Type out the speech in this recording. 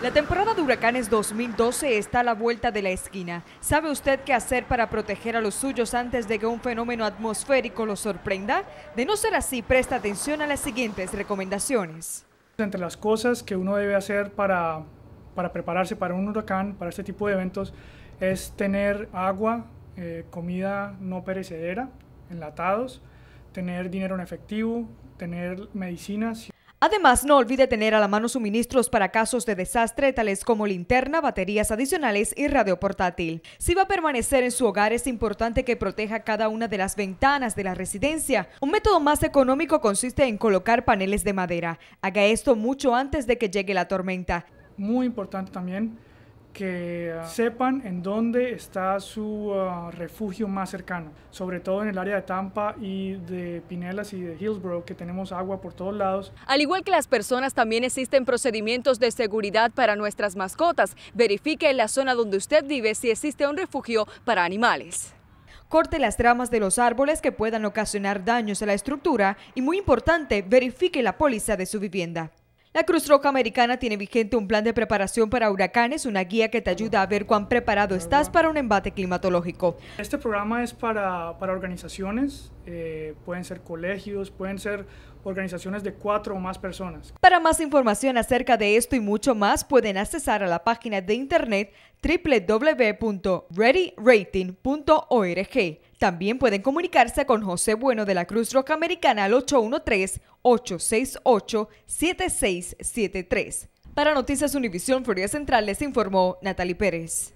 La temporada de huracanes 2012 está a la vuelta de la esquina. ¿Sabe usted qué hacer para proteger a los suyos antes de que un fenómeno atmosférico los sorprenda? De no ser así, presta atención a las siguientes recomendaciones. Entre las cosas que uno debe hacer para, prepararse para un huracán, para este tipo de eventos, es tener agua, eh, comida no perecedera, enlatados, tener dinero en efectivo, tener medicinas. Además, no olvide tener a la mano suministros para casos de desastre, tales como linterna, baterías adicionales y radio portátil. Si va a permanecer en su hogar, es importante que proteja cada una de las ventanas de la residencia. Un método más económico consiste en colocar paneles de madera. Haga esto mucho antes de que llegue la tormenta. Muy importante también que ah, sepan en dónde está su ah, refugio más cercano, sobre todo en el área de Tampa y de Pinelas y de Hillsborough, que tenemos agua por todos lados. Al igual que las personas, también existen procedimientos de seguridad para nuestras mascotas. Verifique en la zona donde usted vive si existe un refugio para animales corte las tramas de los árboles que puedan ocasionar daños a la estructura y, muy importante, verifique la póliza de su vivienda. La Cruz Roja Americana tiene vigente un plan de preparación para huracanes, una guía que te ayuda a ver cuán preparado estás para un embate climatológico. Este programa es para, organizaciones, eh, pueden ser colegios, pueden ser organizaciones de cuatro o más personas. Para más información acerca de esto y mucho más, pueden accesar a la página de internet www.readyrating.org. También pueden comunicarse con José Bueno de la Cruz Roja Americana al 813-868-7673. Para Noticias Univisión Florida Central les informó Natalie Pérez.